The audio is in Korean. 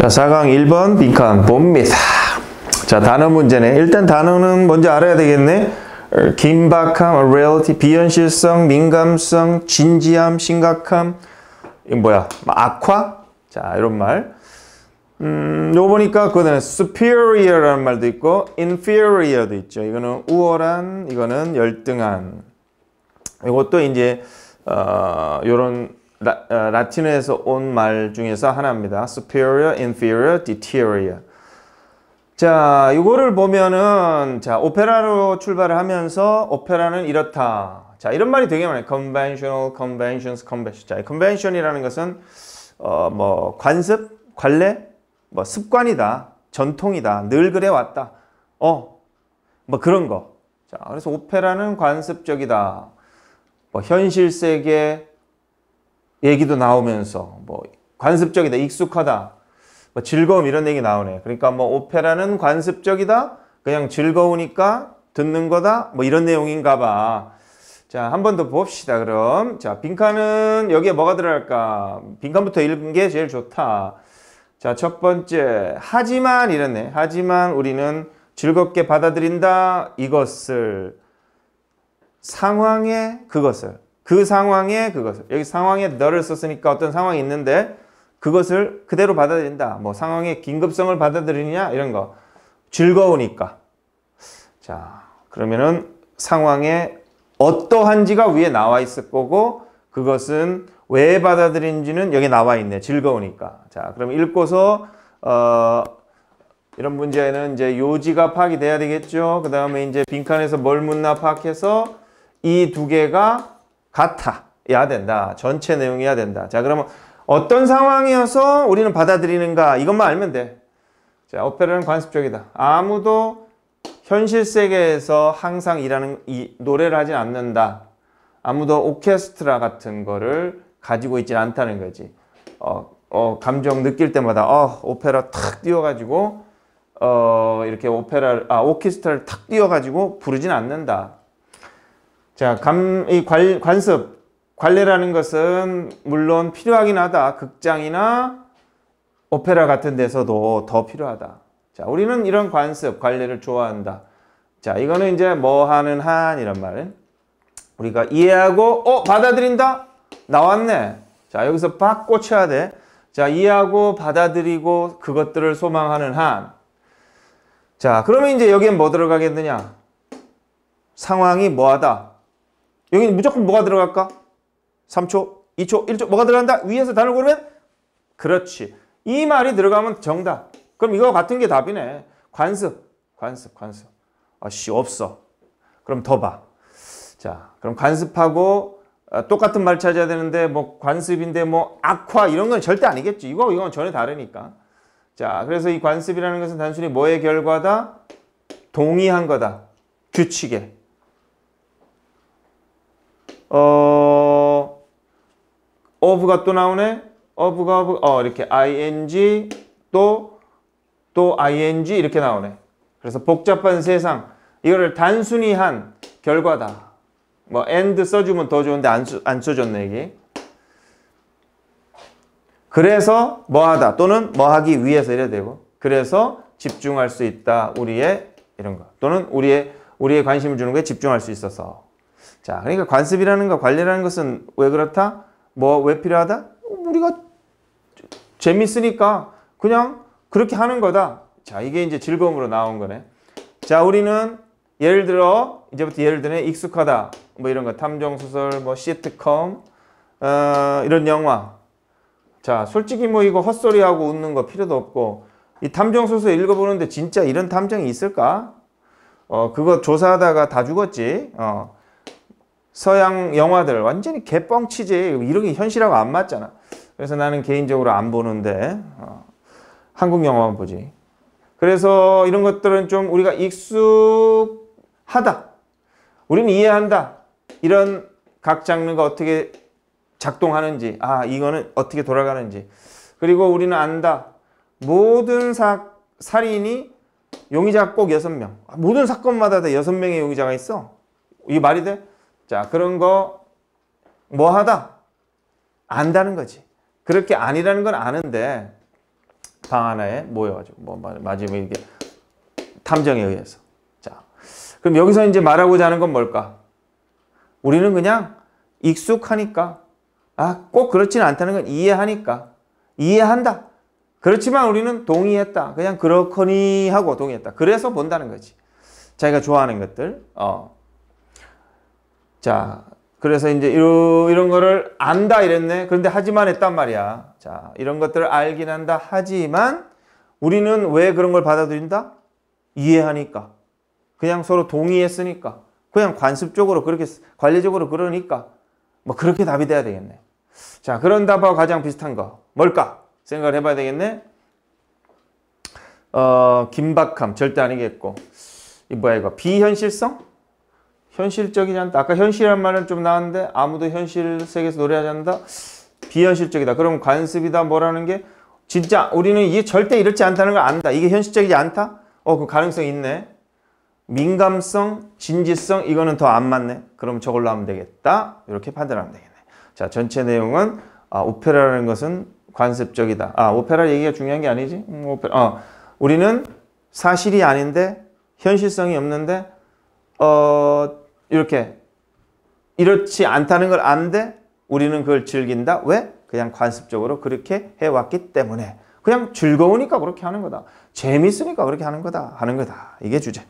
자, 4강 1번 빈칸 봅니다. 자, 단어 문제네. 일단 단어는 먼저 알아야 되겠네. 어, 긴박함, reality, 비현실성, 민감성, 진지함, 심각함, 이 뭐야, 뭐 악화? 자, 이런 말. 음, 요 보니까 그거는 superior라는 말도 있고 inferior도 있죠. 이거는 우월한, 이거는 열등한. 이것도 이제 어, 요런 라, 어, 틴어에서 온 말 중에서 하나입니다. superior, inferior, deterior. 자, 이거를 보면은 자 오페라로 출발을 하면서 오페라는 이렇다. 자, 이런 말이 되게 많아요. conventional, conventions, convention. 자, convention이라는 것은 어, 뭐 관습, 관례, 뭐 습관이다, 전통이다, 늘 그래 왔다. 어, 뭐 그런 거. 자, 그래서 오페라는 관습적이다. 뭐 현실 세계, 얘기도 나오면서 뭐 관습적이다, 익숙하다, 뭐 즐거움 이런 얘기 나오네. 그러니까 뭐 오페라는 관습적이다, 그냥 즐거우니까 듣는 거다, 뭐 이런 내용인가 봐. 자, 한 번 더 봅시다, 그럼. 자, 빈칸은 여기에 뭐가 들어갈까? 빈칸부터 읽은 게 제일 좋다. 자, 첫 번째. 하지만 이랬네. 하지만 우리는 즐겁게 받아들인다 이것을 상황에 그것을 그 상황에 그것을 여기 상황에 너를 썼으니까 어떤 상황이 있는데 그것을 그대로 받아들인다. 뭐 상황의 긴급성을 받아들이냐 이런 거 즐거우니까 자 그러면은 상황에 어떠한지가 위에 나와 있을 거고 그것은 왜 받아들인지는 여기 나와 있네 즐거우니까 자 그럼 읽고서 어, 이런 문제에는 이제 요지가 파악이 돼야 되겠죠 그 다음에 이제 빈칸에서 뭘 묻나 파악해서 이 두 개가 같아야 된다. 전체 내용이어야 된다. 자 그러면 어떤 상황이어서 우리는 받아들이는가 이것만 알면 돼. 자 오페라는 관습적이다. 아무도 현실 세계에서 항상 일하는 이 노래를 하진 않는다. 아무도 오케스트라 같은 거를 가지고 있진 않다는 거지. 어, 어 감정 느낄 때마다 어, 오페라 탁 띄워가지고 어, 이렇게 오페라 아 오케스트라를 탁 띄워가지고 부르진 않는다. 자, 감, 이 관, 관습, 관례라는 것은 물론 필요하긴 하다. 극장이나 오페라 같은 데서도 더 필요하다. 자, 우리는 이런 관습, 관례를 좋아한다. 자, 이거는 이제 뭐 하는 한 이란 말은 우리가 이해하고 어 받아들인다 나왔네. 자, 여기서 박 꽂혀야 돼. 자, 이해하고 받아들이고 그것들을 소망하는 한. 자, 그러면 이제 여기엔 뭐 들어가겠느냐? 상황이 뭐하다? 여기는 무조건 뭐가 들어갈까? 3초, 2초, 1초 뭐가 들어간다? 위에서 단을 고르면 그렇지. 이 말이 들어가면 정답. 그럼 이거 같은 게 답이네. 관습, 관습, 관습. 아씨 없어. 그럼 더 봐. 자, 그럼 관습하고 아, 똑같은 말 찾아야 되는데 뭐 관습인데 뭐 악화 이런 건 절대 아니겠지. 이거 이건 전혀 다르니까. 자, 그래서 이 관습이라는 것은 단순히 뭐의 결과다? 동의한 거다. 규칙에. 어, of가 또 나오네. 어 f 가어 f 어, 이렇게 ing 또, 또 ing 이렇게 나오네. 그래서 복잡한 세상, 이거를 단순히 한 결과다. 뭐 and 써주면 더 좋은데 안, 안 써줬네, 이게. 그래서 뭐하다 또는 뭐하기 위해서 이래야 되고 그래서 집중할 수 있다 우리의 이런 거 또는 우리의 우리의 관심을 주는 게 집중할 수 있어서 자, 그러니까 관습이라는 거, 관례라는 것은 왜 그렇다? 뭐 왜 필요하다? 우리가 재밌으니까 그냥 그렇게 하는 거다. 자, 이게 이제 즐거움으로 나온 거네. 자, 우리는 예를 들어 이제부터 예를 들면 익숙하다. 뭐 이런 거 탐정 소설, 뭐시트컴 어, 이런 영화. 자, 솔직히 뭐 이거 헛소리하고 웃는 거 필요도 없고 이 탐정 소설 읽어보는데 진짜 이런 탐정이 있을까? 어, 그거 조사하다가 다 죽었지. 어. 서양 영화들 완전히 개뻥치지 이런 게 현실하고 안 맞잖아. 그래서 나는 개인적으로 안 보는데 어, 한국 영화만 보지. 그래서 이런 것들은 좀 우리가 익숙하다. 우리는 이해한다. 이런 각 장르가 어떻게 작동하는지 아 이거는 어떻게 돌아가는지 그리고 우리는 안다. 모든 사, 살인이 용의자가 꼭 6명. 모든 사건마다 다 6명의 용의자가 있어. 이게 말이 돼? 자 그런 거 뭐하다 안다는 거지 그렇게 아니라는 건 아는데 방 하나에 모여가지고 뭐 마지막에 이게 렇 탐정에 의해서 자 그럼 여기서 이제 말하고자 하는 건 뭘까 우리는 그냥 익숙하니까 아꼭 그렇지는 않다는 건 이해하니까 이해한다 그렇지만 우리는 동의했다 그냥 그렇거니 하고 동의했다 그래서 본다는 거지 자기가 좋아하는 것들 어 자, 그래서 이제 이런, 이런 거를 안다 이랬네. 그런데 하지만 했단 말이야. 자, 이런 것들을 알긴 한다. 하지만 우리는 왜 그런 걸 받아들인다? 이해하니까. 그냥 서로 동의했으니까. 그냥 관습적으로 그렇게 관리적으로 그러니까. 뭐 그렇게 답이 돼야 되겠네. 자, 그런 답하고 가장 비슷한 거. 뭘까? 생각을 해봐야 되겠네. 어, 긴박함 절대 아니겠고. 이 뭐야 이거? 비현실성? 현실적이지 않다. 아까 현실이라는 말은 좀 나왔는데 아무도 현실 세계에서 노래하지 않는다. 비현실적이다. 그럼 관습이다 뭐라는 게 진짜 우리는 이게 절대 이렇지 않다는 걸 안다. 이게 현실적이지 않다? 어, 그 가능성 있네. 민감성, 진지성 이거는 더 안 맞네. 그럼 저걸로 하면 되겠다. 이렇게 판단하면 되겠네. 자, 전체 내용은 아, 오페라라는 것은 관습적이다. 아, 오페라 얘기가 중요한 게 아니지? 음, 오페라. 어, 우리는 사실이 아닌데 현실성이 없는데 어, 이렇게 이렇지 않다는 걸 아는데 우리는 그걸 즐긴다. 왜? 그냥 관습적으로 그렇게 해왔기 때문에 그냥 즐거우니까 그렇게 하는 거다. 재밌으니까 그렇게 하는 거다. 하는 거다. 이게 주제.